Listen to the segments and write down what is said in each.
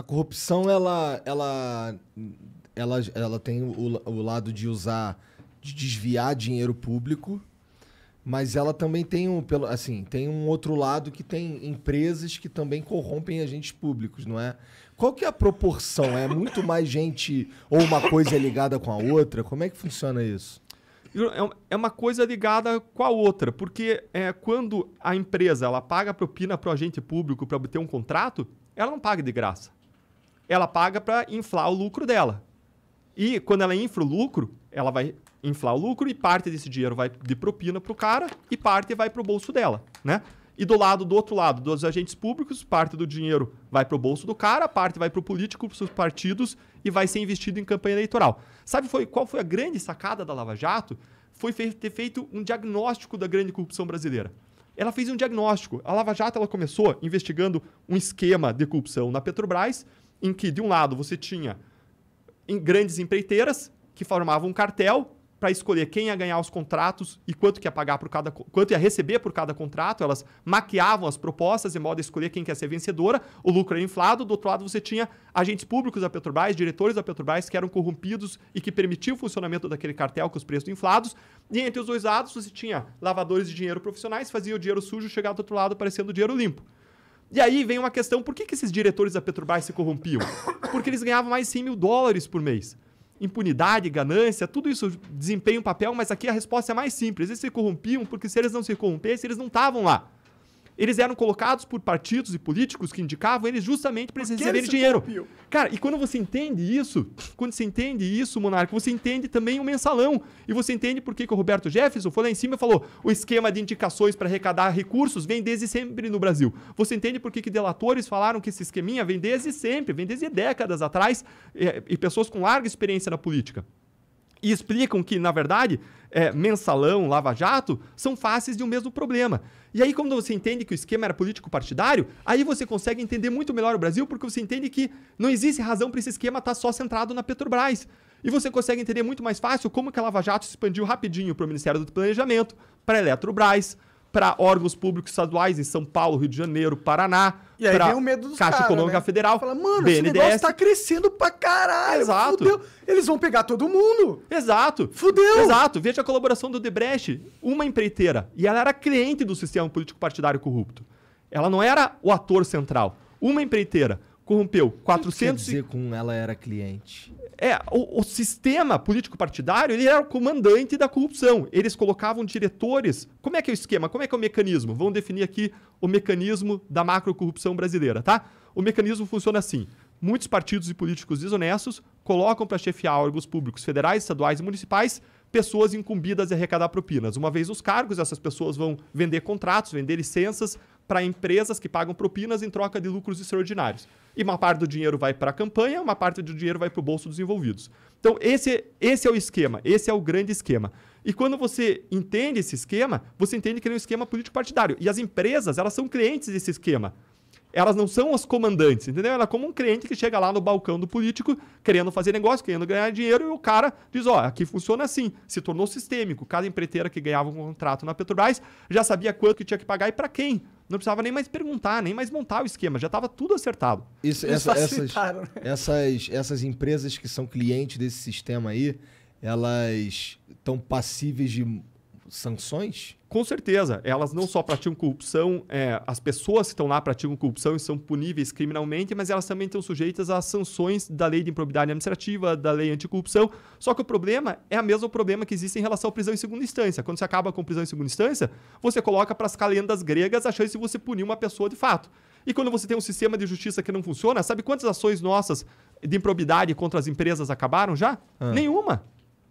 A corrupção, ela, ela, ela, ela tem o, o lado de usar, de desviar dinheiro público, mas ela também tem um, pelo, assim, tem um outro lado que tem empresas que também corrompem agentes públicos, não é? Qual que é a proporção? É muito mais gente ou uma coisa ligada com a outra? Como é que funciona isso? É, é uma coisa ligada com a outra, porque é, quando a empresa ela paga propina para o agente público para obter um contrato, ela não paga de graça ela paga para inflar o lucro dela. E quando ela infla o lucro, ela vai inflar o lucro e parte desse dinheiro vai de propina para o cara e parte vai para o bolso dela, né? E do lado do outro lado, dos agentes públicos, parte do dinheiro vai para o bolso do cara, parte vai para o político, para os partidos e vai ser investido em campanha eleitoral. Sabe foi, qual foi a grande sacada da Lava Jato? Foi fe ter feito um diagnóstico da grande corrupção brasileira. Ela fez um diagnóstico. A Lava Jato ela começou investigando um esquema de corrupção na Petrobras, em que, de um lado, você tinha grandes empreiteiras que formavam um cartel para escolher quem ia ganhar os contratos e quanto que ia pagar por cada quanto ia receber por cada contrato, elas maquiavam as propostas de modo a escolher quem quer ser vencedora, o lucro era inflado, do outro lado você tinha agentes públicos da Petrobras, diretores da Petrobras que eram corrompidos e que permitiam o funcionamento daquele cartel com os preços inflados, e entre os dois lados você tinha lavadores de dinheiro profissionais, faziam o dinheiro sujo chegar do outro lado parecendo dinheiro limpo. E aí vem uma questão: por que, que esses diretores da Petrobras se corrompiam? Porque eles ganhavam mais 100 mil dólares por mês. Impunidade, ganância, tudo isso desempenha um papel, mas aqui a resposta é mais simples. Eles se corrompiam porque se eles não se corrompessem, eles não estavam lá. Eles eram colocados por partidos e políticos que indicavam eles justamente para eles receberem dinheiro. Cara, e quando você entende isso, quando você entende isso, Monarca, você entende também o mensalão. E você entende por que, que o Roberto Jefferson foi lá em cima e falou: o esquema de indicações para arrecadar recursos vem desde sempre no Brasil. Você entende por que, que delatores falaram que esse esqueminha vem desde sempre, vem desde décadas atrás, e, eh, e pessoas com larga experiência na política e explicam que, na verdade, é, mensalão, lava-jato, são faces de um mesmo problema. E aí, quando você entende que o esquema era político-partidário, aí você consegue entender muito melhor o Brasil, porque você entende que não existe razão para esse esquema estar tá só centrado na Petrobras. E você consegue entender muito mais fácil como que a Lava Jato se expandiu rapidinho para o Ministério do Planejamento, para a Eletrobras, para órgãos públicos estaduais em São Paulo, Rio de Janeiro, Paraná. E aí vem o medo dos Caixa cara, Econômica né? Federal. Fala, mano, BNDES. esse negócio tá crescendo pra caralho. Exato. Fudeu. Eles vão pegar todo mundo. Exato. Fudeu. Exato. Veja a colaboração do Debreche, uma empreiteira. E ela era cliente do sistema político partidário corrupto. Ela não era o ator central. Uma empreiteira corrompeu 400 que quer dizer com ela era cliente. É, o, o, sistema político partidário, ele era o comandante da corrupção. Eles colocavam diretores. Como é que é o esquema? Como é que é o mecanismo? Vamos definir aqui o mecanismo da macrocorrupção brasileira, tá? O mecanismo funciona assim: muitos partidos e políticos desonestos colocam para chefiar órgãos públicos federais, estaduais e municipais pessoas incumbidas de arrecadar propinas. Uma vez os cargos, essas pessoas vão vender contratos, vender licenças, para empresas que pagam propinas em troca de lucros extraordinários. E uma parte do dinheiro vai para a campanha, uma parte do dinheiro vai para o bolso dos envolvidos. Então, esse, esse é o esquema, esse é o grande esquema. E quando você entende esse esquema, você entende que ele é um esquema político partidário. E as empresas, elas são clientes desse esquema. Elas não são as comandantes, entendeu? Ela é como um cliente que chega lá no balcão do político querendo fazer negócio, querendo ganhar dinheiro, e o cara diz: ó, aqui funciona assim, se tornou sistêmico. Cada empreiteira que ganhava um contrato na Petrobras já sabia quanto que tinha que pagar e para quem. Não precisava nem mais perguntar, nem mais montar o esquema, já estava tudo acertado. Isso, essa, essas, né? essas, essas empresas que são clientes desse sistema aí, elas estão passíveis de sanções? Com certeza. Elas não só praticam corrupção, é, as pessoas que estão lá praticam corrupção e são puníveis criminalmente, mas elas também estão sujeitas às sanções da lei de improbidade administrativa, da lei anticorrupção. Só que o problema é a mesmo problema que existe em relação à prisão em segunda instância. Quando você acaba com prisão em segunda instância, você coloca para as calendas gregas a chance de você punir uma pessoa de fato. E quando você tem um sistema de justiça que não funciona, sabe quantas ações nossas de improbidade contra as empresas acabaram já? Ah. Nenhuma.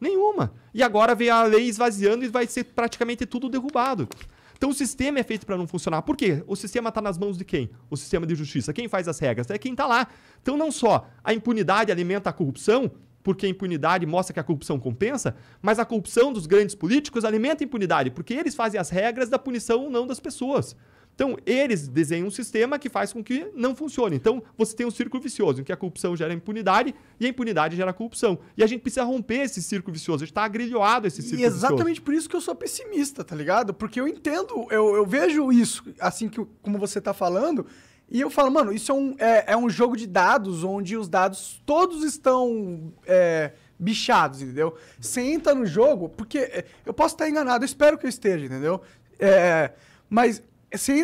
Nenhuma. E agora vem a lei esvaziando e vai ser praticamente tudo derrubado. Então o sistema é feito para não funcionar. Por quê? O sistema está nas mãos de quem? O sistema de justiça. Quem faz as regras? É quem está lá. Então não só a impunidade alimenta a corrupção, porque a impunidade mostra que a corrupção compensa, mas a corrupção dos grandes políticos alimenta a impunidade, porque eles fazem as regras da punição ou não das pessoas. Então, eles desenham um sistema que faz com que não funcione. Então, você tem um círculo vicioso, em que a corrupção gera impunidade e a impunidade gera corrupção. E a gente precisa romper esse círculo vicioso. A gente está agrilhoado esse círculo e vicioso. E exatamente por isso que eu sou pessimista, tá ligado? Porque eu entendo, eu, eu vejo isso, assim que, como você está falando, e eu falo, mano, isso é um, é, é, um jogo de dados onde os dados todos estão. É, bichados, entendeu? Você entra no jogo, porque é, eu posso estar enganado, eu espero que eu esteja, entendeu? É, mas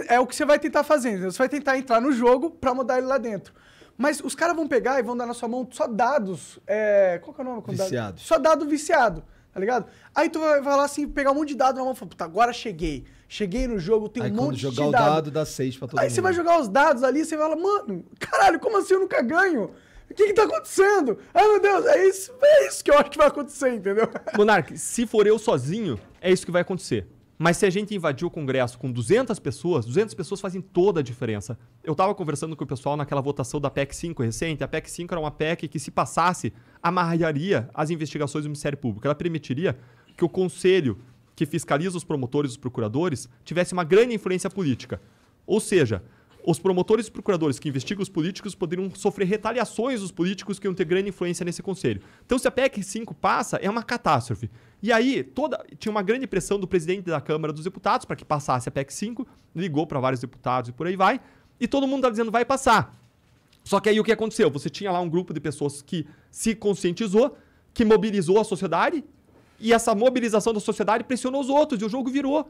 é o que você vai tentar fazer. Você vai tentar entrar no jogo para mudar ele lá dentro. Mas os caras vão pegar e vão dar na sua mão só dados. É, qual que é o nome? Viciado. Só dado viciado, tá ligado? Aí tu vai lá assim, pegar um monte de dado na mão e falar, puta, agora cheguei. Cheguei no jogo, tem um monte de dado. jogar o dado dá seis pra todo Aí mundo. Aí você vai jogar os dados ali e você fala, mano, caralho, como assim eu nunca ganho? O que que tá acontecendo? Ai, ah, meu Deus, é isso, é isso que eu acho que vai acontecer, entendeu? Monark, se for eu sozinho, é isso que vai acontecer. Mas se a gente invadir o Congresso com 200 pessoas, 200 pessoas fazem toda a diferença. Eu estava conversando com o pessoal naquela votação da PEC 5 recente. A PEC 5 era uma PEC que, se passasse, amarraria as investigações do Ministério Público. Ela permitiria que o Conselho, que fiscaliza os promotores e os procuradores, tivesse uma grande influência política. Ou seja, os promotores e procuradores que investigam os políticos poderiam sofrer retaliações dos políticos que iam ter grande influência nesse conselho. Então, se a PEC 5 passa, é uma catástrofe. E aí, toda tinha uma grande pressão do presidente da Câmara dos Deputados para que passasse a PEC 5, ligou para vários deputados e por aí vai, e todo mundo está dizendo vai passar. Só que aí o que aconteceu? Você tinha lá um grupo de pessoas que se conscientizou, que mobilizou a sociedade, e essa mobilização da sociedade pressionou os outros, e o jogo virou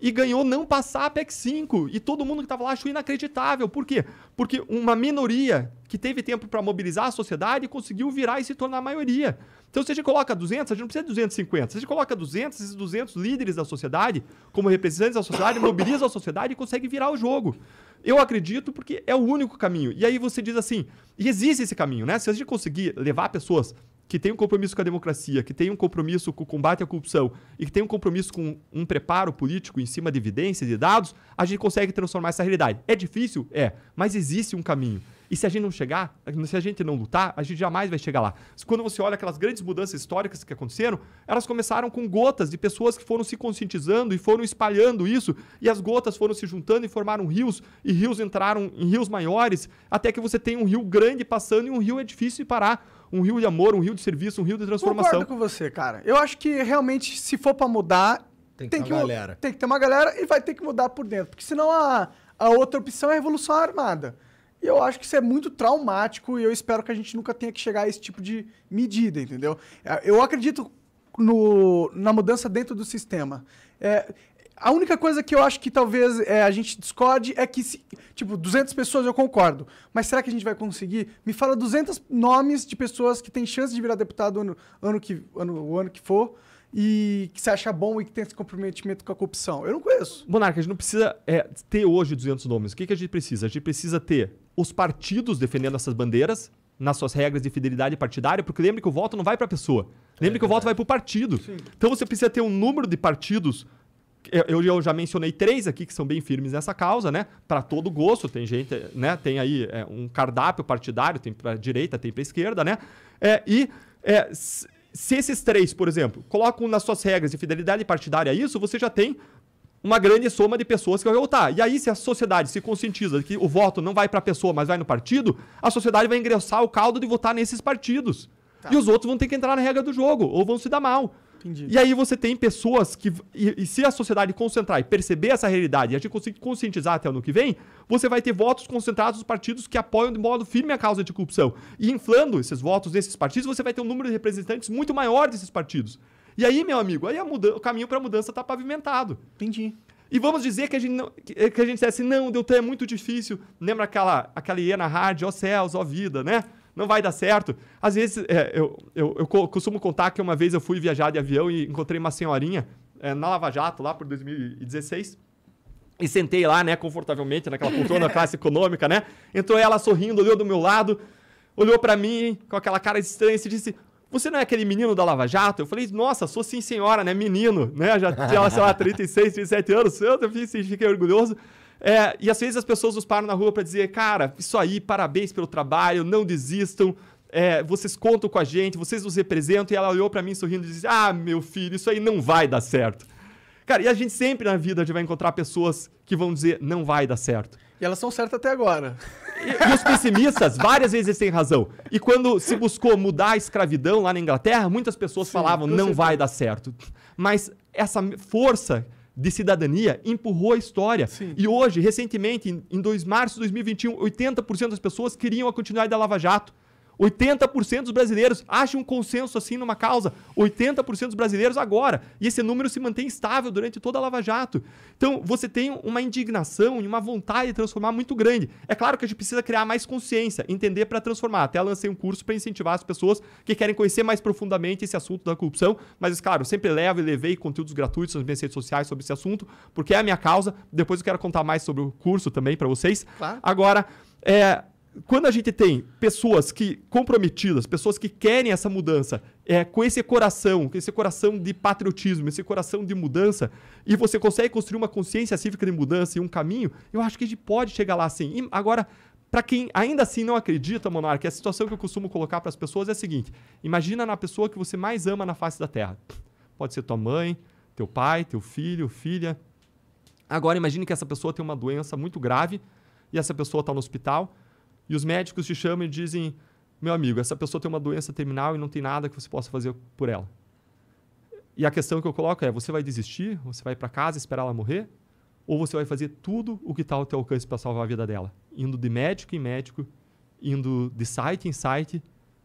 e ganhou não passar a PEC 5. E todo mundo que estava lá achou inacreditável. Por quê? Porque uma minoria que teve tempo para mobilizar a sociedade conseguiu virar e se tornar a maioria. Então, se a gente coloca 200, a gente não precisa de 250. Se a gente coloca 200, esses 200 líderes da sociedade, como representantes da sociedade, mobiliza a sociedade e consegue virar o jogo. Eu acredito porque é o único caminho. E aí você diz assim, e existe esse caminho, né? Se a gente conseguir levar pessoas que tem um compromisso com a democracia, que tem um compromisso com o combate à corrupção e que tem um compromisso com um preparo político em cima de evidências e dados, a gente consegue transformar essa realidade. É difícil? É, mas existe um caminho. E se a gente não chegar, se a gente não lutar, a gente jamais vai chegar lá. Quando você olha aquelas grandes mudanças históricas que aconteceram, elas começaram com gotas de pessoas que foram se conscientizando e foram espalhando isso, e as gotas foram se juntando e formaram rios, e rios entraram em rios maiores, até que você tem um rio grande passando e um rio é difícil de parar um rio de amor, um rio de serviço, um rio de transformação. Concordo com você, cara. Eu acho que realmente, se for para mudar, tem que, tem ter uma galera. Tem que ter uma galera e vai ter que mudar por dentro. Porque senão a, a outra opção é a Revolução Armada. E eu acho que isso é muito traumático e eu espero que a gente nunca tenha que chegar a esse tipo de medida, entendeu? Eu acredito no, na mudança dentro do sistema. É, a única coisa que eu acho que talvez é, a gente discorde é que, se, tipo, 200 pessoas eu concordo, mas será que a gente vai conseguir? Me fala 200 nomes de pessoas que têm chance de virar deputado ano, ano que, ano, o ano que for e que você acha bom e que tem esse comprometimento com a corrupção. Eu não conheço. Monarca, a gente não precisa é, ter hoje 200 nomes. O que, que a gente precisa? A gente precisa ter os partidos defendendo essas bandeiras nas suas regras de fidelidade partidária, porque lembre que o voto não vai para a pessoa. Lembre é, que o voto é. vai para o partido. Sim. Então você precisa ter um número de partidos eu, eu, já mencionei três aqui que são bem firmes nessa causa, né? Para todo gosto, tem gente, né? Tem aí é, um cardápio partidário, tem para direita, tem para esquerda, né? É, e é, se esses três, por exemplo, colocam nas suas regras de fidelidade partidária isso, você já tem uma grande soma de pessoas que vão votar. E aí, se a sociedade se conscientiza que o voto não vai para a pessoa, mas vai no partido, a sociedade vai ingressar o caldo de votar nesses partidos. Tá. E os outros vão ter que entrar na regra do jogo, ou vão se dar mal. Entendi. E aí você tem pessoas que. E, e, se a sociedade concentrar e perceber essa realidade e a gente conseguir conscientizar até o ano que vem, você vai ter votos concentrados dos partidos que apoiam de modo firme a causa de corrupção. E inflando esses votos desses partidos, você vai ter um número de representantes muito maior desses partidos. E aí, meu amigo, aí mudança, o caminho para a mudança está pavimentado. Entendi. E vamos dizer que a gente, não, que, que a gente dissesse, não, Deltan é muito difícil. Lembra aquela, aquela hiena hard, ó céus, ó vida, né? não vai dar certo. Às vezes, é, eu, eu, eu, costumo contar que uma vez eu fui viajar de avião e encontrei uma senhorinha é, na Lava Jato, lá por 2016. E sentei lá, né, confortavelmente, naquela poltrona classe econômica, né? Entrou ela sorrindo, olhou do meu lado, olhou para mim com aquela cara estranha e disse: você não é aquele menino da Lava Jato? Eu falei, nossa, sou sim senhora, né? Menino, né? Já tinha, sei lá, 36, 37 anos. Eu fiquei orgulhoso. É, e às vezes as pessoas nos param na rua para dizer, cara, isso aí, parabéns pelo trabalho, não desistam. É, vocês contam com a gente, vocês nos representam. E ela olhou para mim sorrindo e disse: Ah, meu filho, isso aí não vai dar certo. Cara, e a gente sempre na vida vai encontrar pessoas que vão dizer: Não vai dar certo. E elas são certas até agora. E, e os pessimistas, várias vezes eles têm razão. E quando se buscou mudar a escravidão lá na Inglaterra, muitas pessoas Sim, falavam: Não certeza. vai dar certo. Mas essa força de cidadania empurrou a história. Sim. E hoje, recentemente, em 2 de março de 2021, 80% das pessoas queriam a continuidade da Lava Jato. 80% dos brasileiros acham um consenso assim numa causa. 80% dos brasileiros agora. E esse número se mantém estável durante toda a Lava Jato. Então, você tem uma indignação e uma vontade de transformar muito grande. É claro que a gente precisa criar mais consciência, entender para transformar. Até lancei um curso para incentivar as pessoas que querem conhecer mais profundamente esse assunto da corrupção. Mas, claro, sempre levo e levei conteúdos gratuitos nas minhas redes sociais sobre esse assunto, porque é a minha causa. Depois eu quero contar mais sobre o curso também para vocês. Claro. Agora, é, quando a gente tem pessoas que comprometidas, pessoas que querem essa mudança, é, com esse coração, com esse coração de patriotismo, esse coração de mudança, e você consegue construir uma consciência cívica de mudança e um caminho, eu acho que a gente pode chegar lá assim. agora, para quem ainda assim não acredita, Monarca, a situação que eu costumo colocar para as pessoas é a seguinte: imagina na pessoa que você mais ama na face da Terra. Pode ser tua mãe, teu pai, teu filho, filha. Agora imagine que essa pessoa tem uma doença muito grave e essa pessoa está no hospital e os médicos te chamam e dizem: meu amigo, essa pessoa tem uma doença terminal e não tem nada que você possa fazer por ela. E a questão que eu coloco é: você vai desistir? Você vai para casa esperar ela morrer? Ou você vai fazer tudo o que está ao teu alcance para salvar a vida dela? Indo de médico em médico, indo de site em site,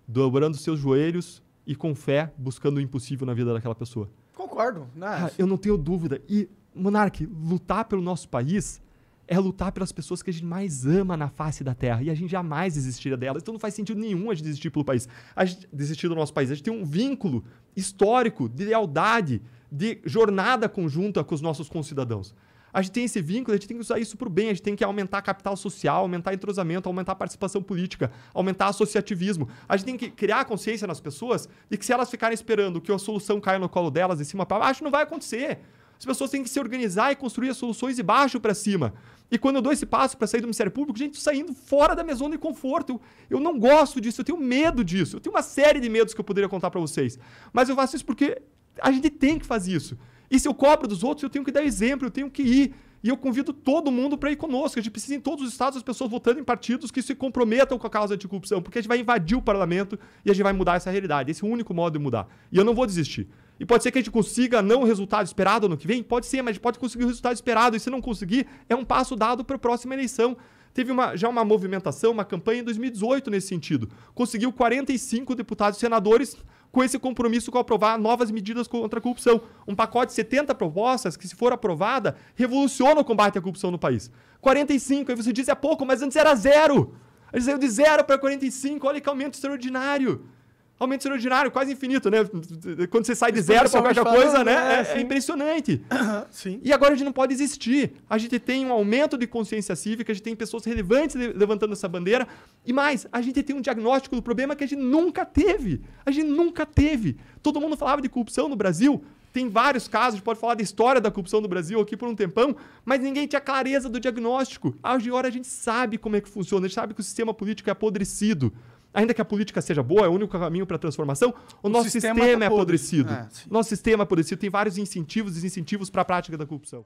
dobrando seus joelhos e com fé buscando o impossível na vida daquela pessoa. Concordo. Nice. Né? eu não tenho dúvida. E, Monark, lutar pelo nosso país é lutar pelas pessoas que a gente mais ama na face da Terra. E a gente jamais desistiria delas. Então não faz sentido nenhum a gente desistir pelo país. A gente desistir do nosso país. A gente tem um vínculo histórico de lealdade, de jornada conjunta com os nossos concidadãos. A gente tem esse vínculo, a gente tem que usar isso para o bem, a gente tem que aumentar capital social, aumentar entrosamento, aumentar a participação política, aumentar associativismo. A gente tem que criar consciência nas pessoas de que se elas ficarem esperando que a solução caia no colo delas, de cima para baixo, não vai acontecer. As pessoas têm que se organizar e construir as soluções de baixo para cima. E quando eu dou esse passo para sair do Ministério Público, gente, estou saindo fora da minha zona de conforto. Eu, eu não gosto disso, eu tenho medo disso. Eu tenho uma série de medos que eu poderia contar para vocês. Mas eu faço isso porque a gente tem que fazer isso. E se eu cobro dos outros, eu tenho que dar exemplo, eu tenho que ir. E eu convido todo mundo para ir conosco. A gente precisa, em todos os estados, as pessoas votando em partidos que se comprometam com a causa anticorrupção, porque a gente vai invadir o parlamento e a gente vai mudar essa realidade. Esse é o único modo de mudar. E eu não vou desistir. E pode ser que a gente consiga não o resultado esperado ano que vem? Pode ser, mas a gente pode conseguir o resultado esperado. E se não conseguir, é um passo dado para a próxima eleição. Teve uma, já uma movimentação, uma campanha em 2018 nesse sentido. Conseguiu 45 deputados e senadores com esse compromisso com aprovar novas medidas contra a corrupção. Um pacote de 70 propostas que, se for aprovada, revoluciona o combate à corrupção no país. 45, aí você diz é pouco, mas antes era zero. Ele saiu de zero para 45, olha que aumento extraordinário aumento extraordinário, quase infinito, né? Quando você sai de zero para qualquer falando, coisa, né? né? É, é, é impressionante. Sim. E agora a gente não pode existir. A gente tem um aumento de consciência cívica, a gente tem pessoas relevantes levantando essa bandeira. E mais, a gente tem um diagnóstico do problema que a gente nunca teve. A gente nunca teve. Todo mundo falava de corrupção no Brasil. Tem vários casos, a gente pode falar da história da corrupção no Brasil aqui por um tempão, mas ninguém tinha clareza do diagnóstico. Hoje hora a gente sabe como é que funciona, a gente sabe que o sistema político é apodrecido ainda que a política seja boa, é o único caminho para a transformação, o, o nosso sistema, sistema tá é apodrecido. É, nosso sistema é apodrecido, tem vários incentivos e desincentivos para a prática da corrupção.